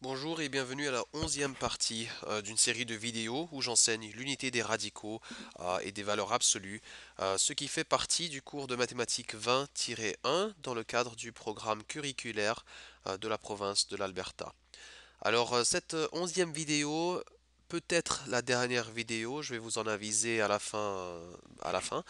Bonjour et bienvenue à la onzième partie euh, d'une série de vidéos où j'enseigne l'unité des radicaux euh, et des valeurs absolues, euh, ce qui fait partie du cours de mathématiques 20-1 dans le cadre du programme curriculaire de la province de l'Alberta. Alors cette onzième vidéo peut-être la dernière vidéo, je vais vous en aviser À la fin.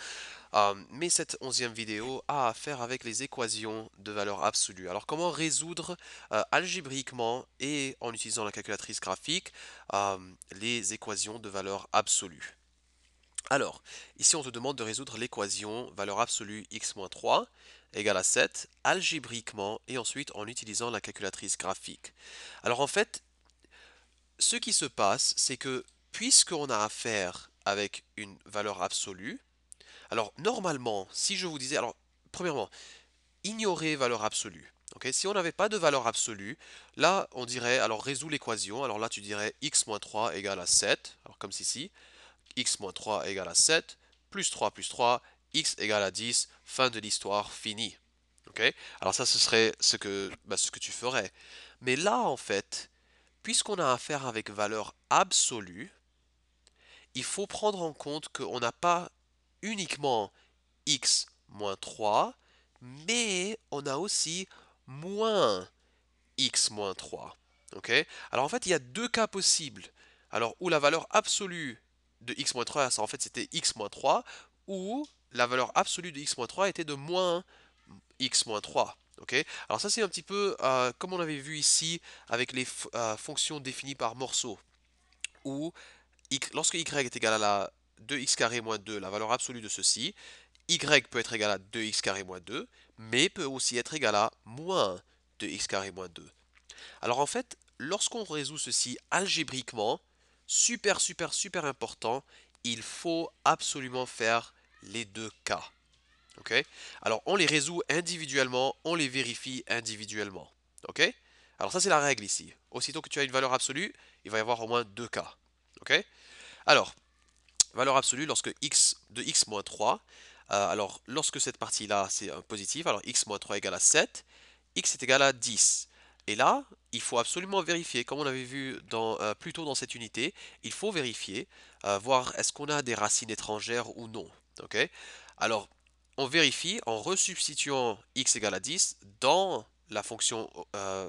Ah, mais cette onzième vidéo a à faire avec les équations de valeur absolue. Alors comment résoudre euh, algébriquement et en utilisant la calculatrice graphique euh, les équations de valeur absolue alors, ici on te demande de résoudre l'équation valeur absolue x-3 égale à 7 algébriquement et ensuite en utilisant la calculatrice graphique. Alors en fait, ce qui se passe, c'est que puisqu'on a affaire avec une valeur absolue, alors normalement, si je vous disais, alors premièrement, ignorer valeur absolue. ok si on n'avait pas de valeur absolue, là on dirait, alors résous l'équation, alors là tu dirais x-3 égale à 7, alors comme ceci, x-3 égale à 7, plus 3 plus 3, x égale à 10, fin de l'histoire, finie. ok alors ça ce serait ce que, bah, ce que tu ferais. Mais là en fait, puisqu'on a affaire avec valeur absolue, il faut prendre en compte qu'on n'a pas uniquement x moins 3, mais on a aussi moins x moins 3. Alors en fait, il y a deux cas possibles. Alors où la valeur absolue de x moins 3, ça, en fait c'était x moins 3, ou la valeur absolue de x moins 3 était de moins x moins 3. Alors ça c'est un petit peu euh, comme on avait vu ici avec les euh, fonctions définies par morceaux où lorsque y est égal à la 2x carré moins 2, la valeur absolue de ceci, y peut être égal à 2x carré moins 2, mais peut aussi être égal à moins 2x moins 2. Alors en fait, lorsqu'on résout ceci algébriquement, super super super important, il faut absolument faire les deux cas. ok Alors on les résout individuellement, on les vérifie individuellement. ok Alors ça c'est la règle ici. Aussitôt que tu as une valeur absolue, il va y avoir au moins deux cas. Alors, valeur absolue lorsque x de x-3, euh, alors lorsque cette partie-là c'est un positif, alors x-3 égale à 7, x est égal à 10. Et là, il faut absolument vérifier, comme on avait vu dans, euh, plus tôt dans cette unité, il faut vérifier, euh, voir est-ce qu'on a des racines étrangères ou non. ok alors, on vérifie en resubstituant x égale à 10 dans la fonction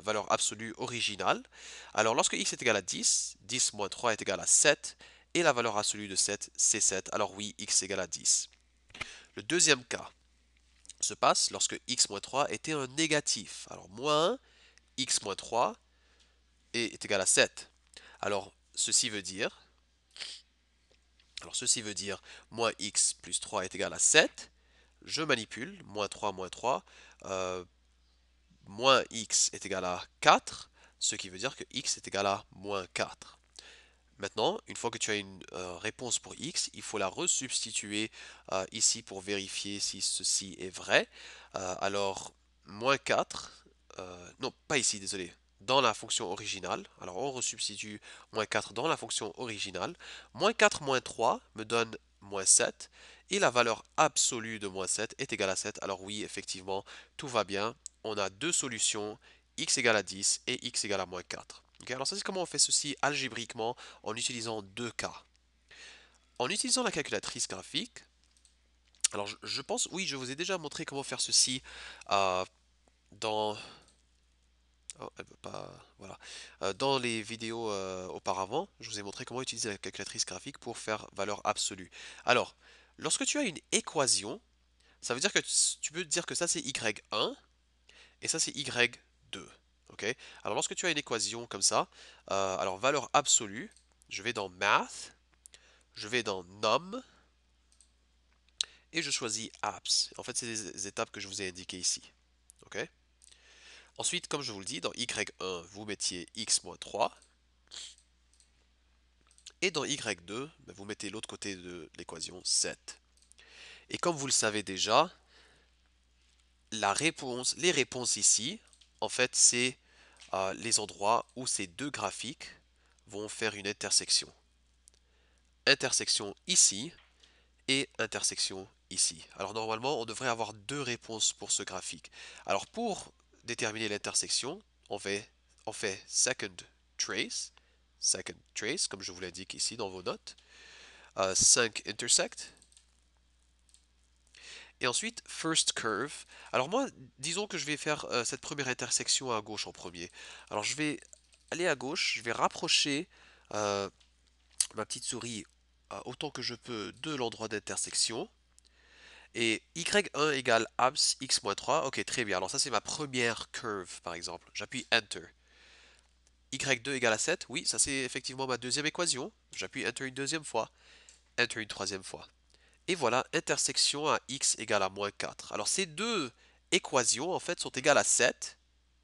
valeur absolue originale. Alors lorsque x est égal à 10, 10 moins 3 est égal à 7, et la valeur absolue de 7, c'est 7. Alors oui, x égale à 10. Le deuxième cas se passe lorsque x-3 était un négatif. Alors moins x x-3 est égal à 7. Alors ceci veut dire, alors ceci veut dire moins x plus 3 est égal à 7. Je manipule, moins 3, moins 3, euh, moins x est égal à 4, ce qui veut dire que x est égal à moins 4. Maintenant, une fois que tu as une euh, réponse pour x, il faut la resubstituer euh, ici pour vérifier si ceci est vrai. Euh, alors, moins 4, non, pas ici, désolé, dans la fonction originale. Alors, on resubstitue moins 4 dans la fonction originale. Moins 4 moins 3 me donne moins 7. Et la valeur absolue de moins 7 est égale à 7. Alors oui, effectivement, tout va bien. On a deux solutions, x égale à 10 et x égale à moins 4 alors ça c'est comment on fait ceci algébriquement en utilisant deux cas. En utilisant la calculatrice graphique, alors je, pense, oui je vous ai déjà montré comment faire ceci euh, dans... Oh, euh, dans les vidéos euh, auparavant, je vous ai montré comment utiliser la calculatrice graphique pour faire valeur absolue. Alors, lorsque tu as une équation, ça veut dire que tu peux dire que ça c'est y1 et ça c'est y2 alors lorsque tu as une équation comme ça, euh, alors valeur absolue, je vais dans Math, je vais dans Num, et je choisis Apps. En fait, c'est les étapes que je vous ai indiquées ici. Ensuite, comme je vous le dis, dans Y1, vous mettiez X-3, et dans Y2, ben, vous mettez l'autre côté de l'équation 7. Et comme vous le savez déjà, les réponses ici, en fait, c'est les endroits où ces deux graphiques vont faire une intersection. Intersection ici et intersection ici. Alors normalement, on devrait avoir deux réponses pour ce graphique. Alors pour déterminer l'intersection, on fait, second trace, second trace, comme je vous l'indique ici dans vos notes, 5 euh, intersect, et ensuite, first curve. Alors moi, disons que je vais faire euh, cette première intersection à gauche en premier. Alors je vais aller à gauche, je vais rapprocher euh, ma petite souris euh, autant que je peux de l'endroit d'intersection. Et y1 égale abs x-3. Ok, très bien. Alors ça, c'est ma première curve, par exemple. J'appuie Enter. y2 égale à 7. Oui, ça, c'est effectivement ma deuxième équation. J'appuie Enter une deuxième fois. Enter une troisième fois. Et voilà, intersection à x égale à moins 4. Alors ces deux équations, en fait, sont égales à 7,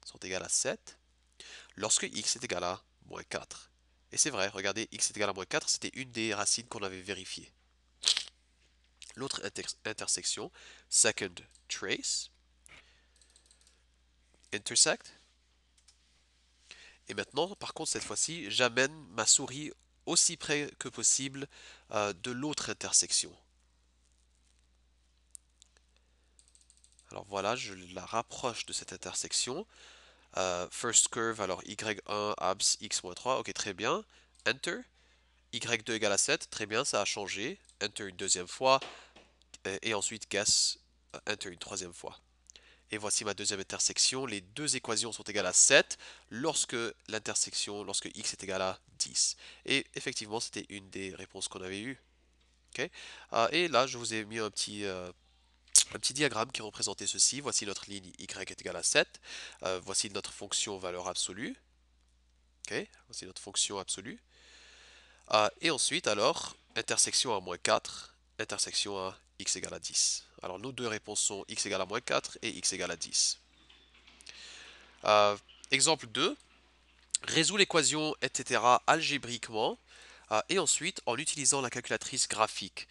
sont égales à 7, lorsque x est égal à moins 4. Et c'est vrai, regardez, x est égal à moins 4, c'était une des racines qu'on avait vérifiées. L'autre intersection, second trace, intersect. Et maintenant, par contre, cette fois-ci, j'amène ma souris aussi près que possible euh, de l'autre intersection. Alors voilà, je la rapproche de cette intersection. Euh, first curve, alors y1, abs, x-3, ok, très bien. Enter. y2 égale à 7, très bien, ça a changé. Enter une deuxième fois. Euh, et, ensuite, guess, euh, enter une troisième fois. Et voici ma deuxième intersection. Les deux équations sont égales à 7 lorsque l'intersection, lorsque x est égal à 10. Et effectivement, c'était une des réponses qu'on avait eues. Ah, et là, je vous ai mis un petit un petit diagramme qui représentait ceci. Voici notre ligne y est égale à 7. Euh, voici notre fonction valeur absolue. OK Voici notre fonction absolue. Euh, et ensuite, alors, intersection à moins 4, intersection à x égale à 10. Alors, nos deux réponses sont x égale à moins 4 et x égale à 10. Euh, exemple 2. Résous l'équation, etc. algébriquement et ensuite en utilisant la calculatrice graphique.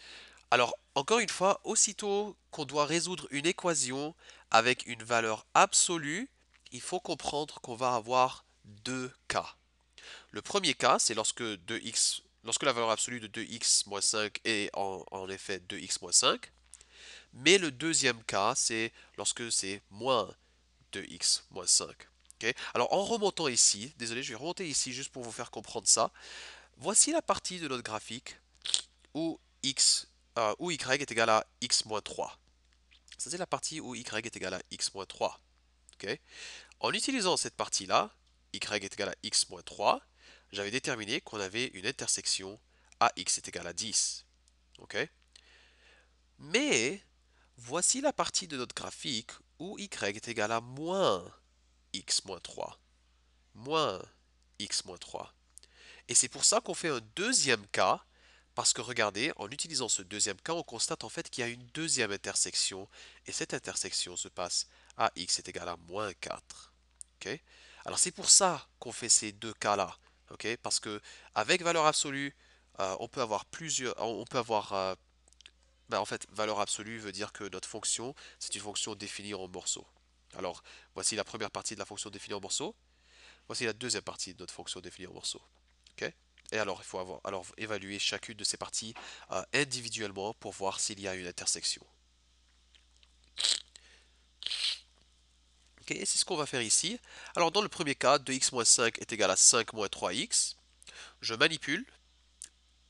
Alors, encore une fois, aussitôt qu'on doit résoudre une équation avec une valeur absolue, il faut comprendre qu'on va avoir deux cas. Le premier cas, c'est lorsque 2x, lorsque la valeur absolue de 2x moins 5 est en, effet 2x moins 5. Mais le deuxième cas, c'est lorsque c'est moins 2x moins 5. Alors en remontant ici, désolé, je vais remonter ici juste pour vous faire comprendre ça. Voici la partie de notre graphique où x euh, où y est égal à x moins 3. Ça, c'est la partie où y est égal à x moins 3. En utilisant cette partie-là, y est égal à x moins 3, j'avais déterminé qu'on avait une intersection à x est égal à 10. Mais, voici la partie de notre graphique où y est égal à moins x 3. Moins x moins 3. Et c'est pour ça qu'on fait un deuxième cas parce que regardez, en utilisant ce deuxième cas, on constate en fait qu'il y a une deuxième intersection, et cette intersection se passe à x est égal à moins 4. Ok Alors c'est pour ça qu'on fait ces deux cas-là, Ok parce que avec valeur absolue, euh, on peut avoir plusieurs, on peut avoir euh, ben, en fait, valeur absolue veut dire que notre fonction, c'est une fonction définie en morceaux. Alors, voici la première partie de la fonction définie en morceaux. Voici la deuxième partie de notre fonction définie en morceaux. Ok et alors, il faut avoir, alors évaluer chacune de ces parties euh, individuellement pour voir s'il y a une intersection. et c'est ce qu'on va faire ici. Alors, dans le premier cas, 2x-5 est égal à 5 moins 3x. Je manipule.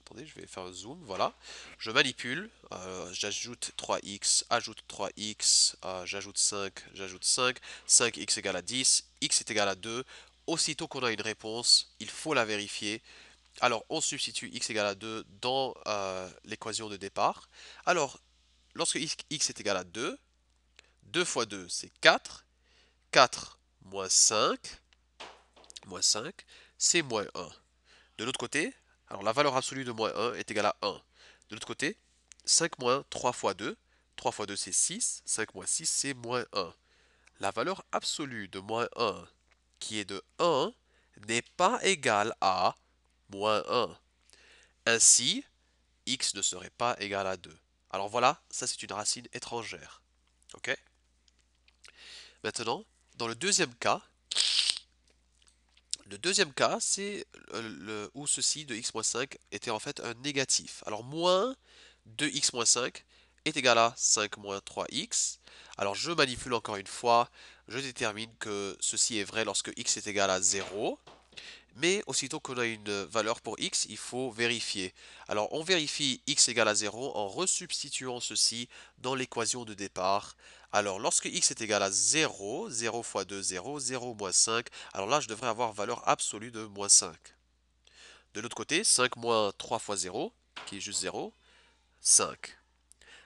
Attendez, je vais faire un zoom, voilà. Je manipule, euh, j'ajoute 3x, ajoute 3x, euh, j'ajoute 5, j'ajoute 5. 5x égal à 10, x est égal à 2. Aussitôt qu'on a une réponse, il faut la vérifier alors, on substitue x égale à 2 dans euh, l'équation de départ. Alors, lorsque x est égal à 2, 2 fois 2, c'est 4. 4 moins 5, moins 5, c'est moins 1. De l'autre côté, alors la valeur absolue de moins 1 est égale à 1. De l'autre côté, 5 moins 3 fois 2, 3 fois 2 c'est 6, 5 moins 6 c'est moins 1. La valeur absolue de moins 1, qui est de 1, n'est pas égale à moins 1. Ainsi, x ne serait pas égal à 2. Alors voilà, ça c'est une racine étrangère. Ok Maintenant, dans le deuxième cas, le deuxième cas, c'est le, où ceci de x-5 était en fait un négatif. Alors moins 2x-5 est égal à 5 moins 3x. Alors je manipule encore une fois, je détermine que ceci est vrai lorsque x est égal à 0 mais aussitôt qu'on a une valeur pour x, il faut vérifier. Alors on vérifie x égale à 0 en resubstituant ceci dans l'équation de départ. Alors lorsque x est égal à 0, 0 fois 2, 0, 0 moins 5, alors là je devrais avoir valeur absolue de moins 5. De l'autre côté, 5 moins 3 fois 0, qui est juste 0, 5.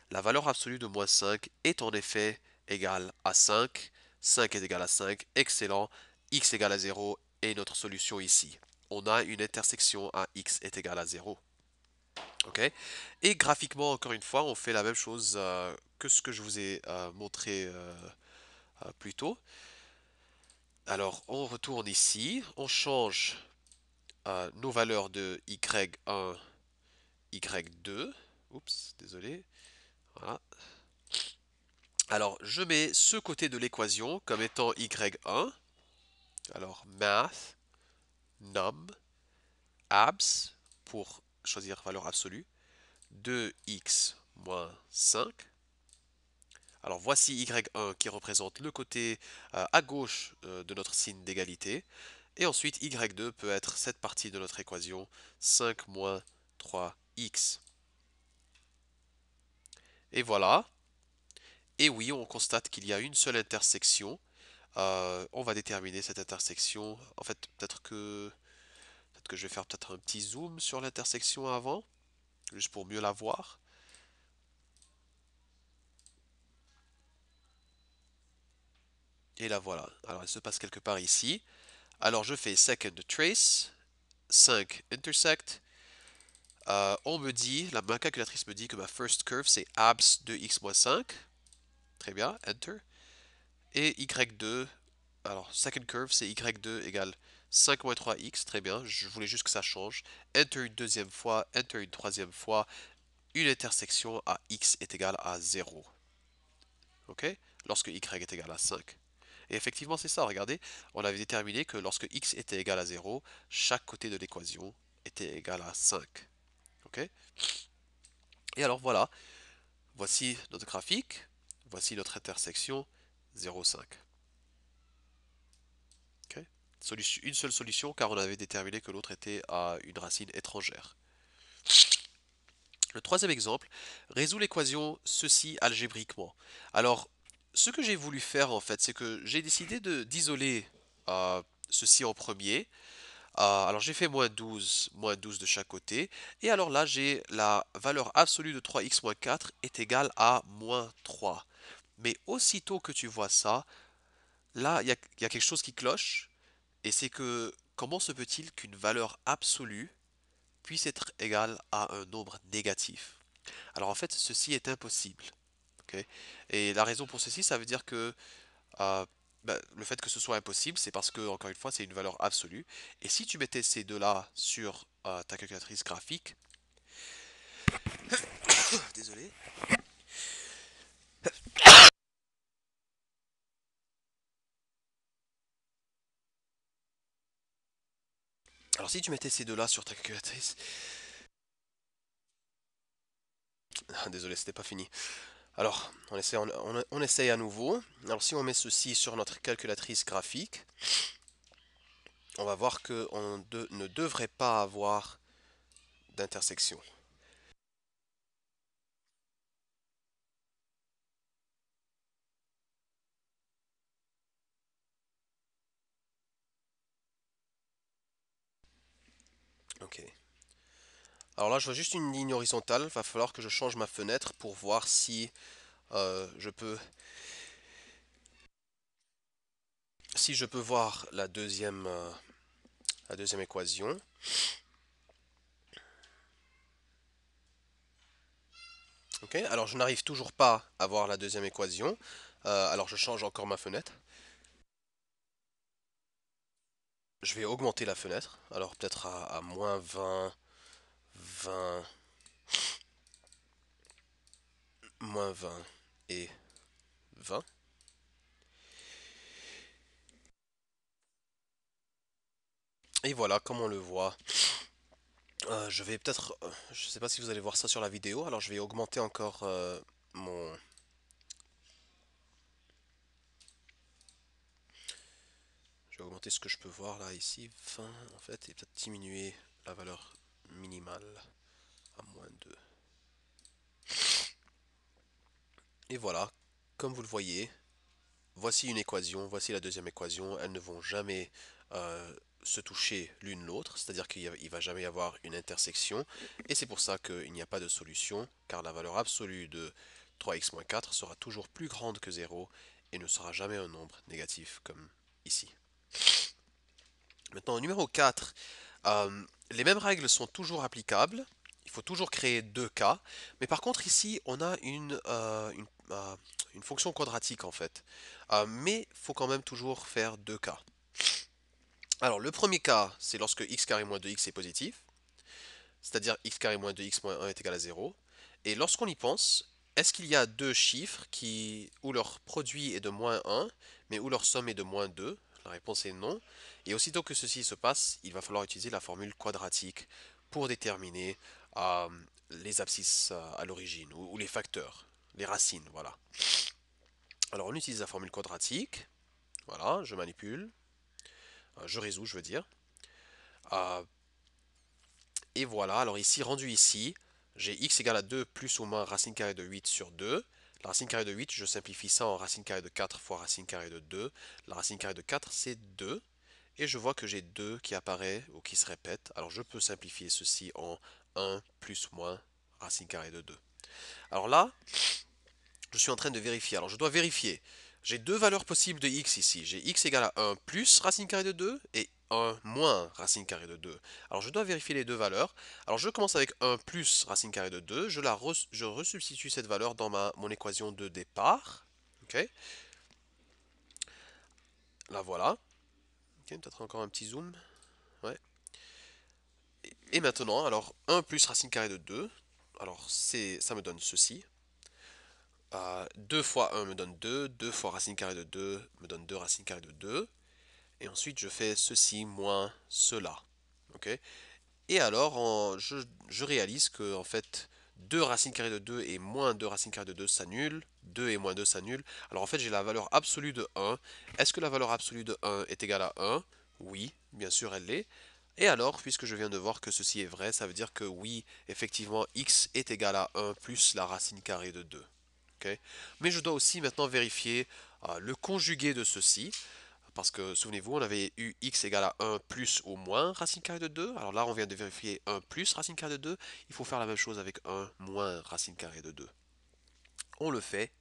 La valeur absolue de moins 5 est en effet égale à 5. 5 est égal à 5, excellent. x égale à 0, et notre solution ici. On a une intersection à x est égale à 0. ok Et graphiquement, encore une fois, on fait la même chose euh, que ce que je vous ai euh, montré euh, plus tôt. Alors, on retourne ici, on change nos valeurs de y1, y2. Oups, désolé. Voilà. Alors, je mets ce côté de l'équation comme étant y1 alors math, num, abs pour choisir valeur absolue, 2x moins 5. Alors voici y1 qui représente le côté euh, à gauche euh, de notre signe d'égalité. Et ensuite y2 peut être cette partie de notre équation 5 moins 3x. Et voilà. Et oui, on constate qu'il y a une seule intersection euh, on va déterminer cette intersection. En fait, peut-être que, peut que je vais faire peut-être un petit zoom sur l'intersection avant, juste pour mieux la voir. Et la voilà. Alors, elle se passe quelque part ici. Alors, je fais second trace, 5 intersect. Euh, on me dit, la, ma calculatrice me dit que ma first curve, c'est abs de x 5. Très bien, enter et y2, alors second curve c'est y2 égale 5-3x, très bien, je voulais juste que ça change. Enter une deuxième fois, enter une troisième fois, une intersection à x est égale à 0. Ok Lorsque y est égal à 5. Et effectivement, c'est ça, regardez, on avait déterminé que lorsque x était égal à 0, chaque côté de l'équation était égal à 5. Ok Et alors voilà, voici notre graphique, voici notre intersection, 0,5. une seule solution car on avait déterminé que l'autre était à une racine étrangère. Le troisième exemple résout l'équation ceci algébriquement. Alors, ce que j'ai voulu faire en fait, c'est que j'ai décidé d'isoler euh, ceci en premier. Euh, alors j'ai fait moins 12, moins 12 de chaque côté. Et alors là, j'ai la valeur absolue de 3x moins 4 est égale à moins 3. Mais aussitôt que tu vois ça, là, il y a, quelque chose qui cloche, et c'est que comment se peut-il qu'une valeur absolue puisse être égale à un nombre négatif Alors en fait, ceci est impossible. et la raison pour ceci, ça veut dire que euh, ben, le fait que ce soit impossible, c'est parce que, encore une fois, c'est une valeur absolue. Et si tu mettais ces deux-là sur euh, ta calculatrice graphique, désolé, Alors si tu mettais ces deux-là sur ta calculatrice... Ah, désolé, c'était pas fini. Alors, on essaye on, à nouveau. Alors si on met ceci sur notre calculatrice graphique, on va voir qu'on on ne devrait pas avoir d'intersection. Alors là, je vois juste une ligne horizontale. Va falloir que je change ma fenêtre pour voir si euh, je peux... Si je peux voir la deuxième, euh, la deuxième équation. Ok, alors je n'arrive toujours pas à voir la deuxième équation. Euh, alors je change encore ma fenêtre. Je vais augmenter la fenêtre. Alors peut-être à moins 20... 20, moins 20 et 20. Et voilà, comme on le voit, euh, je vais peut-être... Euh, je sais pas si vous allez voir ça sur la vidéo, alors je vais augmenter encore euh, mon... Je vais augmenter ce que je peux voir là, ici, 20 en fait, et peut-être diminuer la valeur minimale à moins 2. Et voilà, comme vous le voyez, voici une équation, voici la deuxième équation, elles ne vont jamais euh, se toucher l'une l'autre, c'est-à-dire qu'il ne va jamais y avoir une intersection, et c'est pour ça qu'il n'y a pas de solution, car la valeur absolue de 3x-4 sera toujours plus grande que 0 et ne sera jamais un nombre négatif comme ici. Maintenant, numéro 4, les mêmes règles sont toujours applicables. Il faut toujours créer deux cas. Mais par contre, ici, on a une, euh, euh, une, fonction quadratique, en fait. Euh, mais il faut quand même toujours faire deux cas. Alors, le premier cas, c'est lorsque x carré moins 2x est positif. C'est-à-dire x carré moins 2x moins 1 est égal à 0. Et lorsqu'on y pense, est-ce qu'il y a deux chiffres qui, où leur produit est de moins 1, mais où leur somme est de moins 2 La réponse est non. Et aussitôt que ceci se passe, il va falloir utiliser la formule quadratique pour déterminer euh, les abscisses euh, à l'origine, ou, les facteurs, les racines, voilà. Alors on utilise la formule quadratique, voilà, je manipule, euh, je résous, je veux dire. et voilà, alors ici, rendu ici, j'ai x égale à 2 plus ou moins racine carrée de 8 sur 2, la racine carrée de 8, je simplifie ça en racine carrée de 4 fois racine carrée de 2. La racine carrée de 4, c'est 2 et je vois que j'ai 2 qui apparaît ou qui se répète. Alors je peux simplifier ceci en 1 plus moins racine carrée de 2. Alors là, je suis en train de vérifier. Alors je dois vérifier. J'ai deux valeurs possibles de x ici. J'ai x égale à 1 plus racine carrée de 2 et 1 moins racine carrée de 2. Alors je dois vérifier les deux valeurs. Alors je commence avec 1 plus racine carrée de 2. Je, la je resubstitue cette valeur dans ma, mon équation de départ. ok Là voilà peut-être encore un petit zoom. Ouais. Et maintenant, alors 1 plus racine carrée de 2, alors c'est, ça me donne ceci. 2 ah, fois 1 me donne 2, 2 fois racine carrée de 2 me donne 2 racine carrée de 2. Et ensuite, je fais ceci moins cela. ok et alors, je, je, réalise que, en fait, 2 racine carrée de 2 et moins 2 racine carrée de 2 s'annulent. 2 et moins 2 s'annulent. Alors en fait, j'ai la valeur absolue de 1. Est-ce que la valeur absolue de 1 est égale à 1 Oui, bien sûr, elle l'est. Et alors, puisque je viens de voir que ceci est vrai, ça veut dire que oui, effectivement, x est égal à 1 plus la racine carrée de 2. Mais je dois aussi maintenant vérifier euh, le conjugué de ceci parce que souvenez-vous, on avait eu x égale à 1 plus ou moins racine carrée de 2. Alors là, on vient de vérifier 1 plus racine carrée de 2. Il faut faire la même chose avec 1 moins racine carrée de 2. On le fait.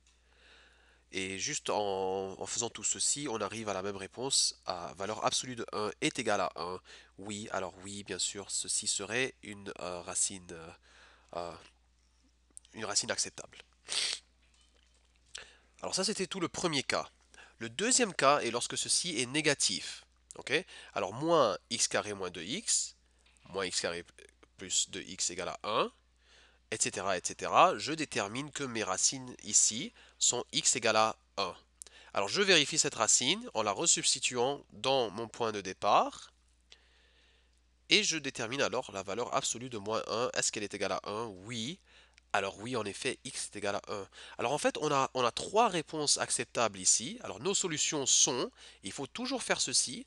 Et juste en, faisant tout ceci, on arrive à la même réponse. À valeur absolue de 1 est égale à 1. Oui, alors oui, bien sûr, ceci serait une euh, racine... Euh, une racine acceptable. Alors ça c'était tout le premier cas. Le deuxième cas est lorsque ceci est négatif. Alors moins x carré moins 2x, moins x carré plus 2x égale à 1, etc. Je détermine que mes racines ici sont x égale à 1. Alors je vérifie cette racine en la resubstituant dans mon point de départ. Et je détermine alors la valeur absolue de moins 1. Est-ce qu'elle est égale à 1 Oui. Alors oui, en effet, x est égal à 1. Alors en fait, on a, on a trois réponses acceptables ici. Alors nos solutions sont, il faut toujours faire ceci,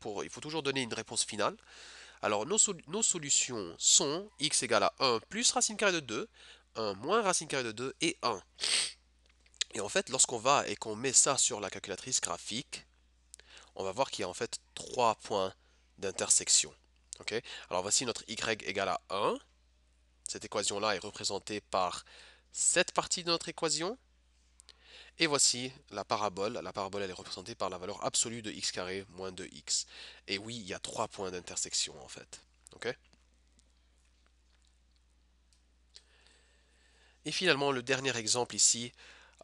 pour, il faut toujours donner une réponse finale. Alors nos, solutions sont x égale à 1 plus racine carrée de 2, 1 moins racine carrée de 2 et 1. Et en fait, lorsqu'on va et qu'on met ça sur la calculatrice graphique, on va voir qu'il y a en fait trois points d'intersection. Alors voici notre y égale à 1. Cette équation-là est représentée par cette partie de notre équation. Et voici la parabole. La parabole, est représentée par la valeur absolue de x carré moins 2x. Et oui, il y a trois points d'intersection, en fait. OK Et finalement, le dernier exemple ici,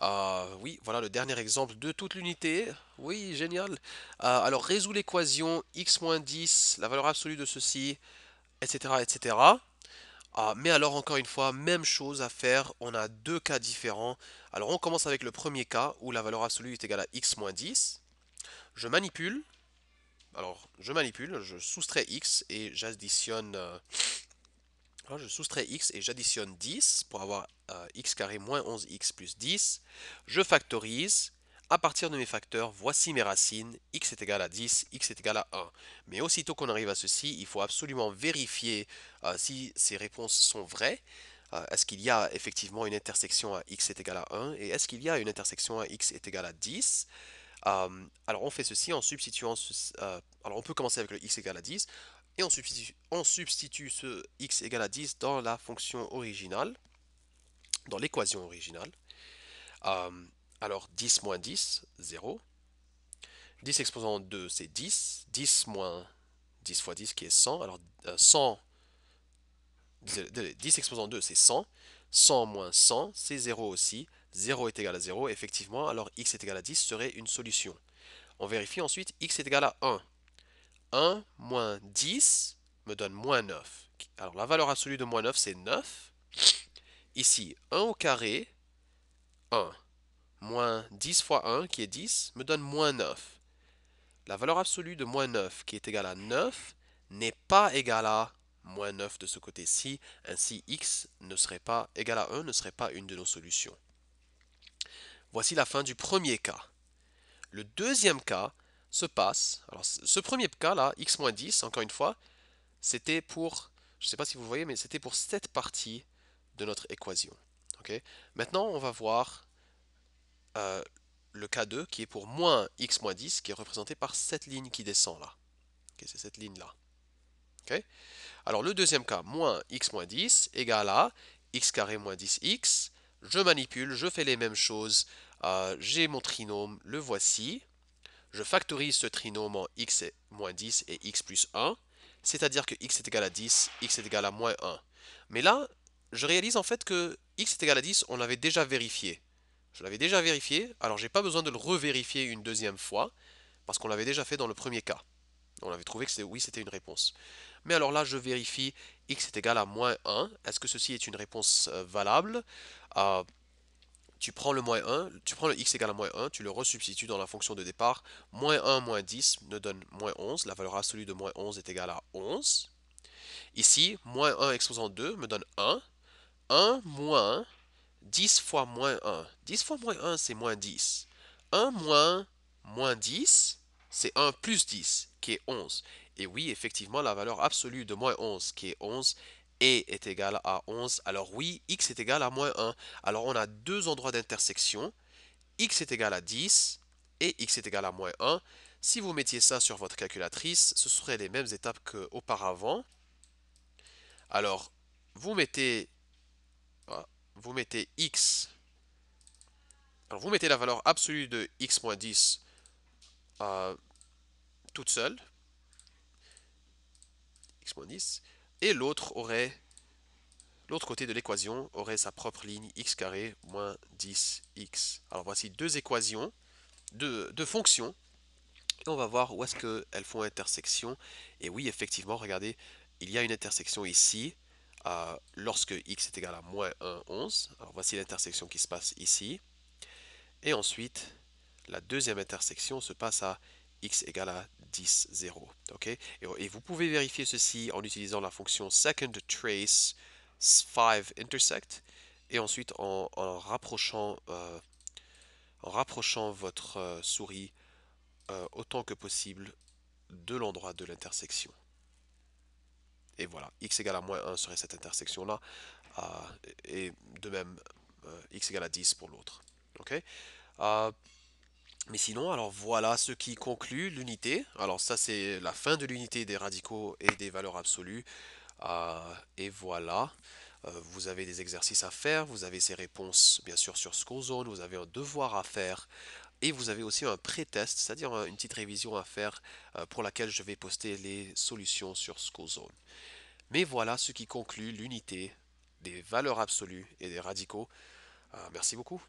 euh, oui, voilà le dernier exemple de toute l'unité. Oui, génial. Euh, alors, résous l'équation x-10, moins la valeur absolue de ceci, etc., etc. Ah, mais alors encore une fois, même chose à faire, on a deux cas différents. Alors on commence avec le premier cas où la valeur absolue est égale à x moins 10. Je manipule, alors je manipule, je soustrais x et j'additionne... Euh, oh, je soustrais x et j'additionne 10 pour avoir euh, x carré moins 11x plus 10. Je factorise à partir de mes facteurs, voici mes racines, x est égal à 10, x est égal à 1. Mais aussitôt qu'on arrive à ceci, il faut absolument vérifier euh, si ces réponses sont vraies. Euh, est-ce qu'il y a effectivement une intersection à x est égal à 1 et est-ce qu'il y a une intersection à x est égal à 10 euh, Alors on fait ceci en substituant... Ce, alors on peut commencer avec le x égal à 10 et on substitue, on substitue ce x égal à 10 dans la fonction originale, dans l'équation originale. Alors 10 moins 10, 0. 10 exposant 2, c'est 10. 10 moins 10 fois 10 qui est 100. Alors 100, euh, 10 exposant 2, c'est 100. 100 moins 100, c'est 0 aussi. 0 est égal à 0, effectivement, alors x est égal à 10 serait une solution. On vérifie ensuite, x est égal à 1. 1 moins 10 me donne moins 9. Alors la valeur absolue de moins 9, c'est 9. Ici, 1 au carré, 1 moins 10 fois 1, qui est 10, me donne moins 9. La valeur absolue de moins 9, qui est égale à 9, n'est pas égale à moins 9 de ce côté-ci. Ainsi, x ne serait pas égal à 1, ne serait pas une de nos solutions. Voici la fin du premier cas. Le deuxième cas se passe... Alors, ce premier cas-là, x moins 10, encore une fois, c'était pour... Je ne sais pas si vous voyez, mais c'était pour cette partie de notre équation. Ok? Maintenant, on va voir euh, le cas 2 qui est pour moins x moins 10, qui est représenté par cette ligne qui descend là. c'est cette ligne là. Alors le deuxième cas, moins x moins 10 égal à x carré moins 10x. Je manipule, je fais les mêmes choses. Euh, j'ai mon trinôme, le voici. Je factorise ce trinôme en x moins 10 et x plus 1. C'est-à-dire que x est égal à 10, x est égal à moins 1. Mais là, je réalise en fait que x est égal à 10, on l'avait déjà vérifié. Je l'avais déjà vérifié, alors j'ai pas besoin de le revérifier une deuxième fois, parce qu'on l'avait déjà fait dans le premier cas. On avait trouvé que oui, c'était une réponse. Mais alors là, je vérifie x est égal à moins 1. Est-ce que ceci est une réponse euh, valable ah, Tu prends le moins 1, tu prends le x égal à moins 1, tu le resubstitues dans la fonction de départ. Moins 1 moins 10 me donne moins 11. La valeur absolue de moins 11 est égale à 11. Ici, moins 1 exposant 2 me donne 1. 1 moins 1 10 fois moins 1. 10 fois moins 1, c'est moins 10. 1 moins moins 10, c'est 1 plus 10, qui est 11. Et oui, effectivement, la valeur absolue de moins 11, qui est 11, et est égale à 11. Alors oui, x est égal à moins 1. Alors on a deux endroits d'intersection. x est égal à 10 et x est égal à moins 1. Si vous mettiez ça sur votre calculatrice, ce seraient les mêmes étapes qu'auparavant. Alors, vous mettez vous mettez x. Alors vous mettez la valeur absolue de x moins 10 euh, toute seule. x 10. Et l'autre aurait, l'autre côté de l'équation aurait sa propre ligne x carré moins 10x. Alors voici deux équations, deux, deux fonctions. Et on va voir où est-ce qu'elles font intersection. Et oui, effectivement, regardez, il y a une intersection ici lorsque x est égal à moins 1, 11. Alors voici l'intersection qui se passe ici. Et ensuite, la deuxième intersection se passe à x égale à 10, 0. Et, vous pouvez vérifier ceci en utilisant la fonction second trace 5 intersect et ensuite en, euh, rapprochant, votre euh, souris euh, autant que possible de l'endroit de l'intersection. Et voilà, x égale à moins 1 serait cette intersection-là, euh, et de même euh, x égale à 10 pour l'autre. Ok euh, mais sinon, alors voilà ce qui conclut l'unité. Alors ça, c'est la fin de l'unité des radicaux et des valeurs absolues. et voilà vous avez des exercices à faire, vous avez ces réponses bien sûr sur Scozone, vous avez un devoir à faire et vous avez aussi un pré-test, c'est-à-dire euh, une petite révision à faire euh, pour laquelle je vais poster les solutions sur ScoZone. Mais voilà ce qui conclut l'unité des valeurs absolues et des radicaux. Euh, merci beaucoup.